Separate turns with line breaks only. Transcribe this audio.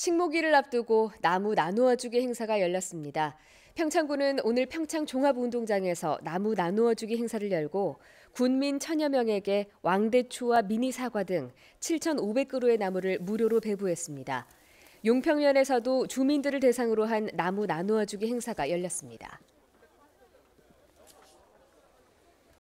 식목일을 앞두고 나무 나누어 주기 행사가 열렸습니다. 평창군은 오늘 평창 종합운동장에서 나무 나누어 주기 행사를 열고 군민 천여 명에게 왕대추와 미니 사과 등 7,500그루의 나무를 무료로 배부했습니다. 용평면에서도 주민들을 대상으로 한 나무 나누어 주기 행사가 열렸습니다.